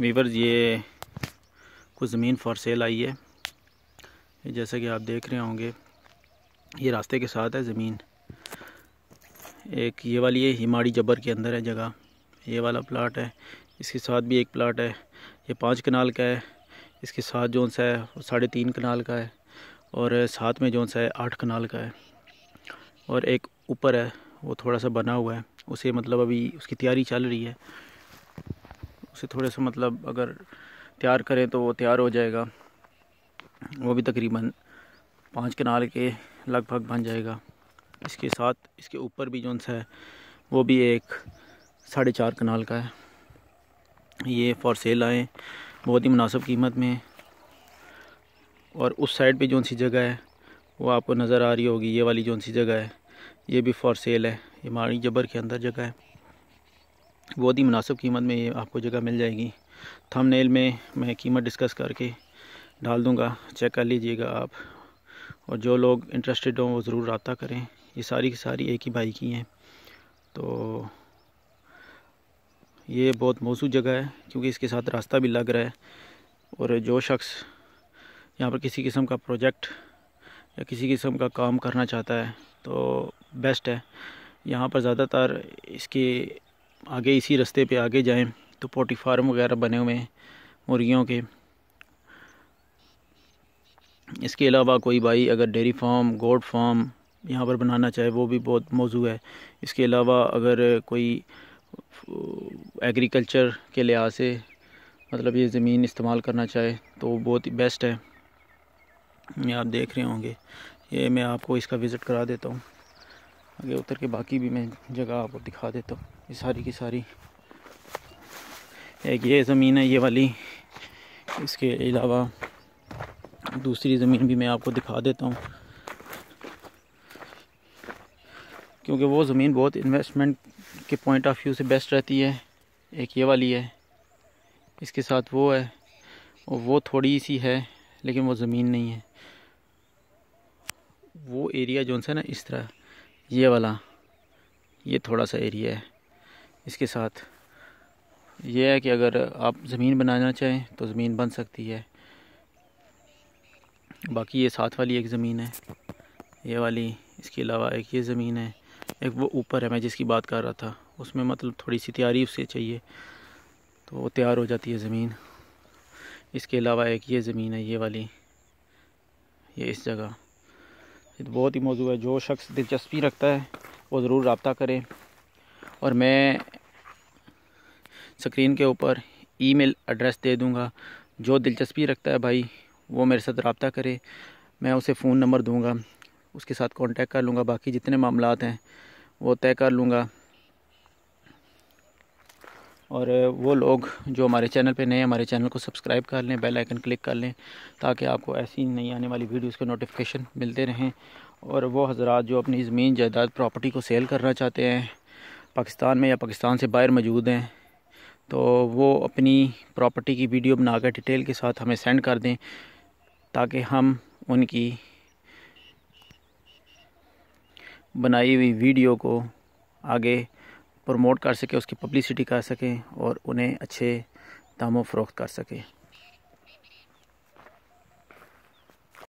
Weaver ये कुछ ज़मीन फॉर सेल आई है जैसा कि आप देख रहे होंगे ये रास्ते के साथ है ज़मीन एक ये वाली है हिमाड़ी जबर के अंदर है जगह ये वाला प्लाट है इसके साथ भी एक प्लाट है ये पाँच कनाल का है इसके साथ जो सा है वो साढ़े तीन कनाल का है और साथ में जो सा है आठ कनाल का है और एक ऊपर है वो थोड़ा सा बना हुआ है उसे मतलब अभी उसकी तैयारी चल रही है उसे थोड़े से मतलब अगर तैयार करें तो वो तैयार हो जाएगा वो भी तकरीबन पाँच कनाल के लगभग बन जाएगा इसके साथ इसके ऊपर भी जो सा है वो भी एक साढ़े चार कनाल का है ये फॉर सेल आए बहुत ही मुनासब कीमत में और उस साइड पे जो सी जगह है वो आपको नज़र आ रही होगी ये वाली जो सी जगह है ये भी फॉर सेल है ये माड़ी जबर के अंदर जगह है बहुत ही मुनासिब कीमत में ये आपको जगह मिल जाएगी थंबनेल में मैं कीमत डिस्कस करके डाल दूँगा चेक कर लीजिएगा आप और जो लोग इंटरेस्टेड हों वो ज़रूर रबा करें ये सारी की सारी एक ही भाई की हैं तो ये बहुत मौसू जगह है क्योंकि इसके साथ रास्ता भी लग रहा है और जो शख्स यहाँ पर किसी किस्म का प्रोजेक्ट या किसी किस्म का काम करना चाहता है तो बेस्ट है यहाँ पर ज़्यादातर इसके आगे इसी रास्ते पे आगे जाएं तो पोटी फार्म वगैरह बने हुए हैं मुर्गियों के इसके अलावा कोई भाई अगर डेरी फार्म गोड फार्म यहाँ पर बनाना चाहे वो भी बहुत मौजू है इसके अलावा अगर कोई एग्रीकल्चर के लिहाज से मतलब ये ज़मीन इस्तेमाल करना चाहे तो बहुत ही बेस्ट है ये आप देख रहे होंगे ये मैं आपको इसका विज़िट करा देता हूँ आगे उतर के बाकी भी मैं जगह आपको दिखा देता हूँ ये सारी की सारी एक ये ज़मीन है ये वाली इसके अलावा दूसरी ज़मीन भी मैं आपको दिखा देता हूँ क्योंकि वो ज़मीन बहुत इन्वेस्टमेंट के पॉइंट ऑफ व्यू से बेस्ट रहती है एक ये वाली है इसके साथ वो है और वो थोड़ी सी है लेकिन वो ज़मीन नहीं है वो एरिया जो सा ना इस तरह ये वाला ये थोड़ा सा एरिया है इसके साथ यह है कि अगर आप ज़मीन बनाना चाहें तो ज़मीन बन सकती है बाकी ये साथ वाली एक ज़मीन है ये वाली इसके अलावा एक ये ज़मीन है एक वो ऊपर है मैं जिसकी बात कर रहा था उसमें मतलब थोड़ी सी तैयारी उससे चाहिए तो वो तैयार हो जाती है ज़मीन इसके अलावा एक ये ज़मीन है ये वाली ये इस जगह तो बहुत ही मौजू है जो शख्स दिलचस्पी रखता है वो ज़रूर रबता करें और मैं स्क्रीन के ऊपर ईमेल एड्रेस दे दूँगा जो दिलचस्पी रखता है भाई वो मेरे साथ रबता करे मैं उसे फ़ोन नंबर दूँगा उसके साथ कांटेक्ट कर लूँगा बाकी जितने मामला हैं वो तय कर लूँगा और वो लोग जो हमारे चैनल पे नए हैं हमारे चैनल को सब्सक्राइब कर लें बेल आइकन क्लिक कर लें ताकि आपको ऐसी नई आने वाली वीडियोस के नोटिफिकेशन मिलते रहें और वो हज़रा जो अपनी ज़मीन जायदाद प्रॉपर्टी को सेल करना चाहते हैं पाकिस्तान में या पाकिस्तान से बाहर मौजूद हैं तो वो अपनी प्रॉपर्टी की वीडियो बनाकर डिटेल के साथ हमें सेंड कर दें ताकि हम उनकी बनाई हुई वीडियो को आगे प्रमोट कर सकें उसकी पब्लिसिटी कर सकें और उन्हें अच्छे दामों फ़रोख्त कर सकें